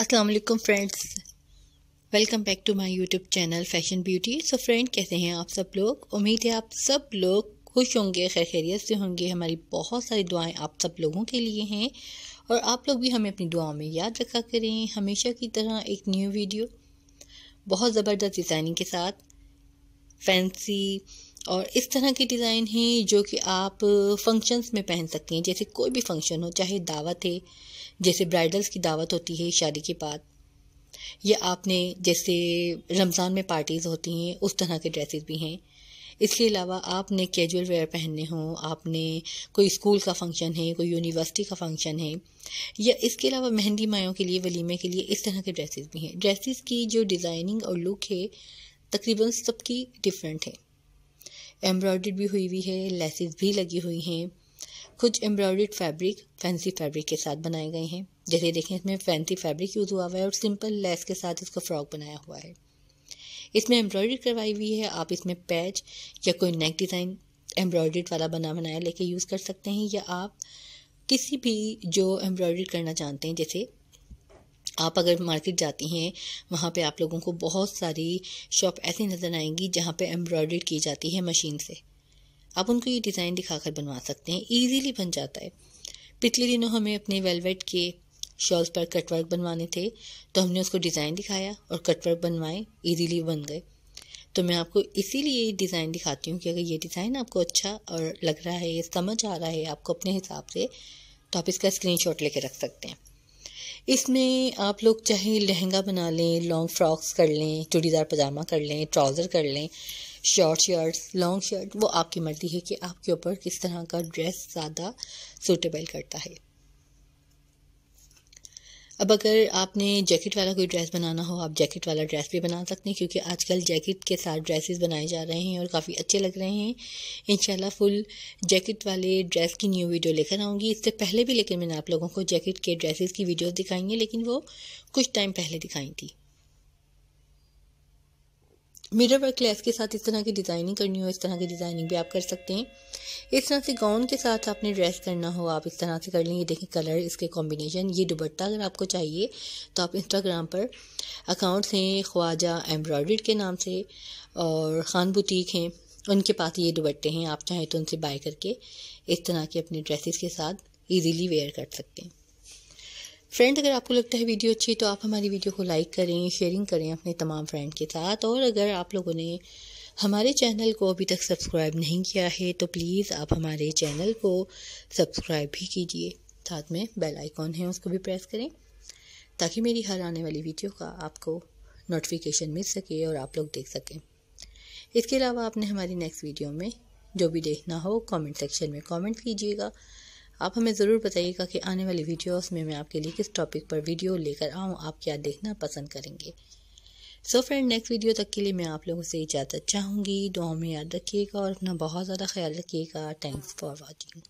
Aslam friends welcome back to my YouTube channel fashion beauty so friend कैसे हैं आप सब लोग उम्मीद है आप सब लोग खुश होंगे खैर खैरियत से होंगे हमारी बहुत सारी दुआएं आप सब लोगों के लिए हैं और आप लोग भी हमें अपनी दुआओं में याद रखा करें हमेशा की तरह एक न्यू वीडियो बहुत ज़बरदस्त डिज़ाइनिंग के साथ फैंसी और इस तरह की डिज़ाइन है जो कि आप फंक्शंस में पहन सकती हैं जैसे कोई भी फंक्शन हो चाहे दावत है जैसे ब्राइडल्स की दावत होती है शादी के बाद या आपने जैसे रमज़ान में पार्टीज़ होती हैं उस तरह के ड्रेसेस भी हैं इसके अलावा आपने कैजुअल वेयर पहनने हों आपने कोई स्कूल का फंक्शन है कोई यूनिवर्सिटी का फंक्शन है या इसके अलावा मेहंदी मायों के लिए वलीमे के लिए इस तरह के ड्रेसेस भी हैं ड्रेसेस की जो डिज़ाइनिंग और लुक है तकरीबन सबकी डिफरेंट है एम्ब्रॉयड भी हुई हुई है लेसेस भी लगी हुई हैं कुछ एम्ब्रॉयड फैब्रिक फैंसी फैब्रिक के साथ बनाए गए हैं जैसे देखें इसमें फैंसी फैब्रिक यूज़ हुआ हुआ है और सिंपल लेस के साथ इसका फ्रॉक बनाया हुआ है इसमें एम्ब्रॉयडरी करवाई हुई है आप इसमें पैच या कोई नेक डिज़ाइन एम्ब्रॉयडर्ड वाला बना बनाया लेके यूज़ कर सकते हैं या आप किसी भी जो एम्ब्रॉयडरी करना चाहते हैं जैसे आप अगर मार्केट जाती हैं वहाँ पे आप लोगों को बहुत सारी शॉप ऐसी नज़र आएंगी जहाँ पे एम्ब्रॉयडरी की जाती है मशीन से आप उनको ये डिज़ाइन दिखाकर बनवा सकते हैं इजीली बन जाता है पिछले दिनों हमें अपने वेलवेट के शॉल्स पर कटवर्क बनवाने थे तो हमने उसको डिज़ाइन दिखाया और कटवर्क बनवाए ईजीली बन गए तो मैं आपको इसीलिए ये डिज़ाइन दिखाती हूँ कि अगर ये डिज़ाइन आपको अच्छा और लग रहा है समझ आ रहा है आपको अपने हिसाब से तो आप इसका स्क्रीनशॉट लेके रख सकते हैं इसमें आप लोग चाहे लहंगा बना लें लॉन्ग फ्रॉक्स कर लें चूड़ीदार पजामा कर लें ट्राउज़र कर लें शॉर्ट शर्ट्स लॉन्ग शर्ट वो आपकी मर्ज़ी है कि आपके ऊपर किस तरह का ड्रेस ज़्यादा सूटेबल करता है अब अगर आपने जैकेट वाला कोई ड्रेस बनाना हो आप जैकेट वाला ड्रेस भी बना सकते हैं क्योंकि आजकल जैकेट के साथ ड्रेसेस बनाए जा रहे हैं और काफ़ी अच्छे लग रहे हैं इन फुल जैकेट वाले ड्रेस की न्यू वीडियो लेकर आऊँगी इससे पहले भी लेकिन मैंने आप लोगों को जैकेट के ड्रेसेस की वीडियोज़ दिखाई हैं लेकिन वो कुछ टाइम पहले दिखाई थी मिरर वर्क लेस के साथ इस तरह की डिज़ाइनिंग करनी हो इस तरह की डिज़ाइनिंग भी आप कर सकते हैं इस तरह से गाउन के साथ आपने ड्रेस करना हो आप इस तरह से कर लेंगे देखें कलर इसके कॉम्बिनेशन ये दुबट्टा अगर आपको चाहिए तो आप इंस्टाग्राम पर अकाउंट्स हैं ख्वाजा एम्ब्रॉयड के नाम से और ख़ान बुटीक हैं उनके पास ये दुबट्टे हैं आप चाहें तो उनसे बाय करके इस तरह के अपने ड्रेसिस के साथ ईजीली वेयर कर सकते हैं फ्रेंड अगर आपको लगता है वीडियो अच्छी तो आप हमारी वीडियो को लाइक करें शेयरिंग करें अपने तमाम फ्रेंड के साथ और अगर आप लोगों ने हमारे चैनल को अभी तक सब्सक्राइब नहीं किया है तो प्लीज़ आप हमारे चैनल को सब्सक्राइब भी कीजिए साथ में बेल आइकॉन है उसको भी प्रेस करें ताकि मेरी हर आने वाली वीडियो का आपको नोटिफिकेशन मिल सके और आप लोग देख सकें इसके अलावा आपने हमारी नेक्स्ट वीडियो में जो भी देखना हो कमेंट सेक्शन में कमेंट कीजिएगा आप हमें ज़रूर बताइएगा कि आने वाली वीडियोस में मैं आपके लिए किस टॉपिक पर वीडियो लेकर आऊँ आप क्या देखना पसंद करेंगे सो फ्रेंड नेक्स्ट वीडियो तक के लिए मैं आप लोगों से इजाज़त चाहूँगी दुआ में याद रखिएगा और अपना बहुत ज़्यादा ख्याल रखिएगा थैंक्स फॉर वॉचिंग